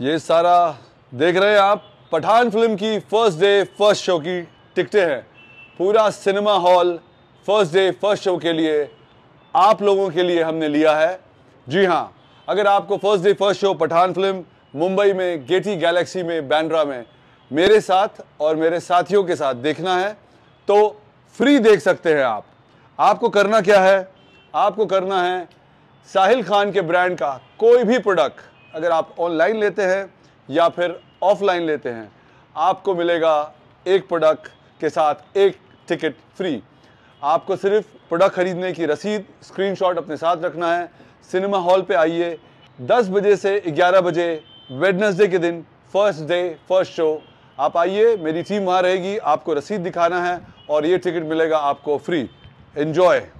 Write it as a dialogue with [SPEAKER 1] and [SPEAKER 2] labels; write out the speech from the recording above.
[SPEAKER 1] ये सारा देख रहे हैं आप पठान फिल्म की फर्स्ट डे फर्स्ट शो की टिकटें हैं पूरा cinema hall first day first show के लिए आप लोगों के लिए हमने लिया है जी हाँ अगर आपको first day first show Pathaan film Mumbai में गेटी गैलेक्सी में बैंड्रा में मेरे साथ और मेरे साथियों के साथ देखना है तो फ्री देख सकते हैं आप आपको करना क्या है आपको करना है साहिल खान के ब्रांड का कोई भी प्रोडक्ट अगर आप ऑनलाइन लेते हैं या फिर ऑफलाइन लेते हैं आपको मिलेगा एक प्रोडक्ट के साथ एक टिकट फ्री आपको सिर्फ प्रोडक्ट ख़रीदने की रसीद स्क्रीनशॉट अपने साथ रखना है सिनेमा हॉल पे आइए 10 बजे से 11 बजे वेडनेसडे के दिन फर्स्ट डे फर्स्ट शो आप आइए मेरी टीम वहाँ रहेगी आपको रसीद दिखाना है और ये टिकट मिलेगा आपको फ्री एन्जॉय